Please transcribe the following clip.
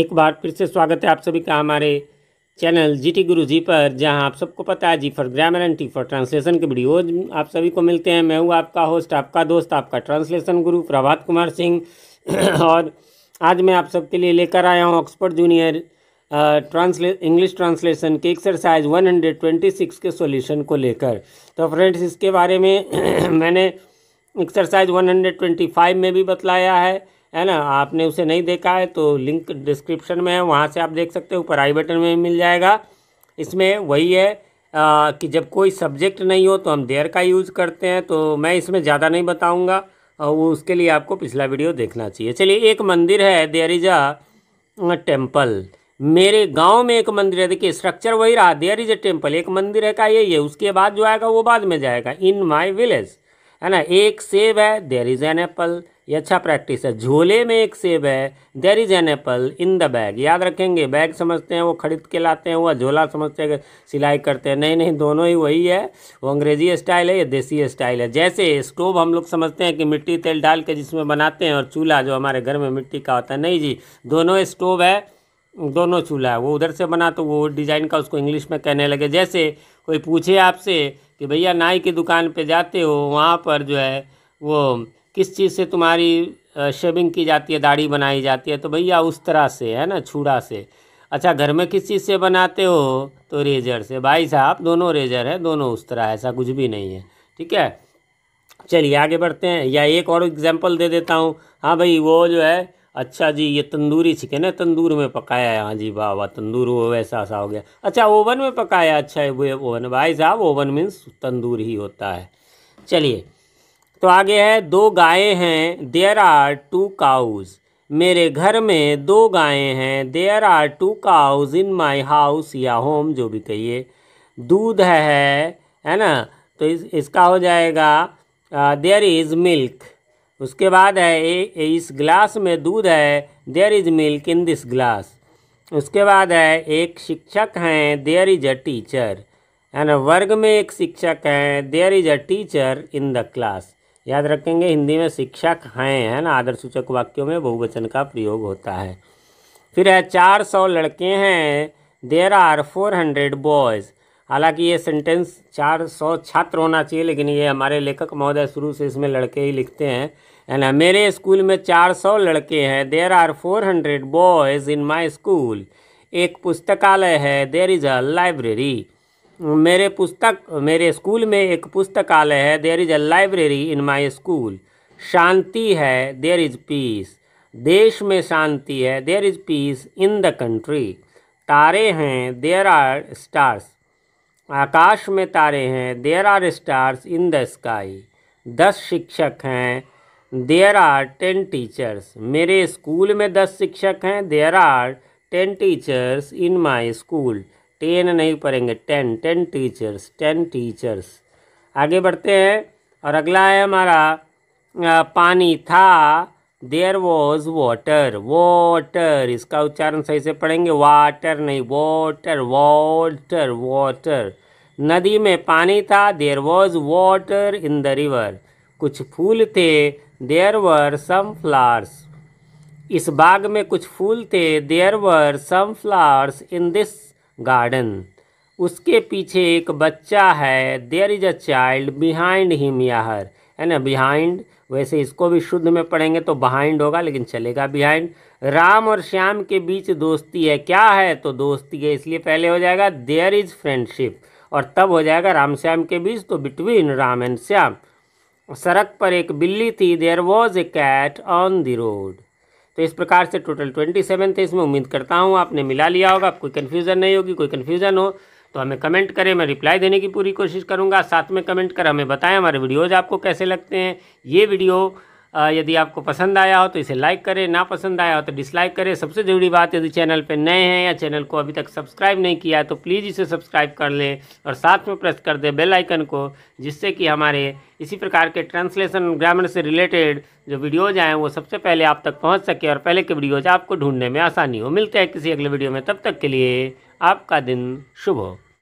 एक बार फिर से स्वागत है आप सभी का हमारे चैनल जी टी गुरु जी पर जहां आप सबको पता है G for grammar and T for translation के वीडियोज आप सभी को मिलते हैं मैं हूं आपका होस्ट आपका दोस्त आपका ट्रांसलेशन गुरु प्रभात कुमार सिंह और आज मैं आप सबके लिए लेकर आया हूं Oxford junior translate English translation के एक्सरसाइज सिक्स के सोल्यूशन को लेकर तो फ्रेंड्स इसके बारे में मैंने एक्सरसाइज फाइव में भी बतलाया है है ना आपने उसे नहीं देखा है तो लिंक डिस्क्रिप्शन में है वहाँ से आप देख सकते हो ऊपर आई बटन में मिल जाएगा इसमें वही है आ, कि जब कोई सब्जेक्ट नहीं हो तो हम देयर का यूज़ करते हैं तो मैं इसमें ज़्यादा नहीं बताऊँगा वो उसके लिए आपको पिछला वीडियो देखना चाहिए चलिए एक मंदिर है देयर इज़ अ टेम्पल मेरे गांव में एक मंदिर है देखिए स्ट्रक्चर वही रहा देयर इज अ टेम्पल एक मंदिर है का यही है उसके बाद जो आएगा वो बाद में जाएगा इन माई विलेज है ना एक सेब है देयर इज एन एप्पल ये अच्छा प्रैक्टिस है झोले में एक सेब है there is an apple in the bag याद रखेंगे बैग समझते हैं वो खरीद के लाते हैं वह झोला समझते हैं सिलाई करते हैं नहीं नहीं दोनों ही वही है वो अंग्रेजी स्टाइल है या देसी स्टाइल है जैसे स्टोव हम लोग समझते हैं कि मिट्टी तेल डाल के जिसमें बनाते हैं और चूल्हा जो हमारे घर में मिट्टी का होता है नहीं जी दोनों स्टोव है दोनों चूल्हा है वो उधर से बना तो वो डिज़ाइन का उसको इंग्लिश में कहने लगे जैसे कोई पूछे आपसे कि भैया नाई की दुकान पर जाते हो वहाँ पर जो है वो किस चीज़ से तुम्हारी शेविंग की जाती है दाढ़ी बनाई जाती है तो भैया उस तरह से है ना छूड़ा से अच्छा घर में किस चीज़ से बनाते हो तो रेजर से भाई साहब दोनों रेजर है दोनों उस तरह ऐसा कुछ भी नहीं है ठीक है चलिए आगे बढ़ते हैं या एक और एग्जाम्पल दे देता हूँ हाँ भाई वो जो है अच्छा जी ये तंदूरी चिकन है तंदूर में पकाया है हाँ जी वाह वाह तंदूर वो वैसा ऐसा हो गया अच्छा ओवन में पकाया अच्छा है वो ओवन भाई साहब ओवन मीन्स तंदूर ही होता है चलिए तो आगे है दो गायें हैं देयर आर टू काउज़ मेरे घर में दो गायें हैं there are two cows in my house या होम जो भी कहिए दूध है है ना तो इस, इसका हो जाएगा देयर इज़ मिल्क उसके बाद है ए, ए, इस ग्लास में दूध है there is milk in this glass उसके बाद है एक शिक्षक हैं देयर इज़ अ टीचर है ना वर्ग में एक शिक्षक हैं there is a teacher in the class याद रखेंगे हिंदी में शिक्षक हैं है ना आदर सूचक वाक्यों में बहुवचन का प्रयोग होता है फिर है चार सौ लड़के हैं there are four hundred boys हालांकि ये सेंटेंस चार सौ छात्र होना चाहिए लेकिन ये हमारे लेखक महोदय शुरू से इसमें लड़के ही लिखते हैं है हाँ, ना मेरे स्कूल में चार सौ लड़के हैं there are four hundred boys in my school एक पुस्तकालय है देर इज़ अ लाइब्रेरी मेरे पुस्तक मेरे स्कूल में एक पुस्तकालय है there is a library in my school शांति है देयर इज़ पीस देश में शांति है there is peace in the country तारे हैं देयर आर स्टार्स आकाश में तारे हैं there are stars in the sky दस शिक्षक हैं देयर आर टेन टीचर्स मेरे स्कूल में दस शिक्षक हैं there are ten teachers in my school ten नहीं पढ़ेंगे ten ten teachers ten teachers आगे बढ़ते हैं और अगला है हमारा पानी था देर वॉज वाटर वाटर इसका उच्चारण सही से पढ़ेंगे वाटर नहीं वाटर वाटर वाटर नदी में पानी था there was water in the river कुछ फूल थे देयर वर सम फ्लावर्स इस बाग में कुछ फूल थे there were some flowers in this garden उसके पीछे एक बच्चा है there is a child behind him याहर है ना बिहाइंड वैसे इसको भी शुद्ध में पढ़ेंगे तो बिहाइंड होगा लेकिन चलेगा बिहाइंड राम और श्याम के बीच दोस्ती है क्या है तो दोस्ती है इसलिए पहले हो जाएगा देयर इज़ फ्रेंडशिप और तब हो जाएगा राम श्याम के बीच तो बिटवीन राम एंड श्याम सड़क पर एक बिल्ली थी there was a cat on the road तो इस प्रकार से टोटल ट्वेंटी सेवन थे इसमें उम्मीद करता हूँ आपने मिला लिया होगा आप कोई कन्फ्यूज़न नहीं होगी कोई कन्फ्यूज़न हो तो हमें कमेंट करें मैं रिप्लाई देने की पूरी कोशिश करूँगा साथ में कमेंट कर हमें बताएं हमारे वीडियोज़ आपको कैसे लगते हैं ये वीडियो यदि आपको पसंद आया हो तो इसे लाइक करें ना पसंद आया हो तो डिसलाइक करें सबसे ज़रूरी बात यदि चैनल पर नए हैं या चैनल को अभी तक सब्सक्राइब नहीं किया तो प्लीज़ इसे सब्सक्राइब कर लें और साथ में प्रेस कर दें बेल आइकन को जिससे कि हमारे इसी प्रकार के ट्रांसलेशन ग्रामर से रिलेटेड जो वीडियोज़ आएँ वो सबसे पहले आप तक पहुँच सके और पहले के वीडियोज़ आपको ढूंढने में आसानी हो मिलते हैं किसी अगले वीडियो में तब तक के लिए आपका दिन शुभ हो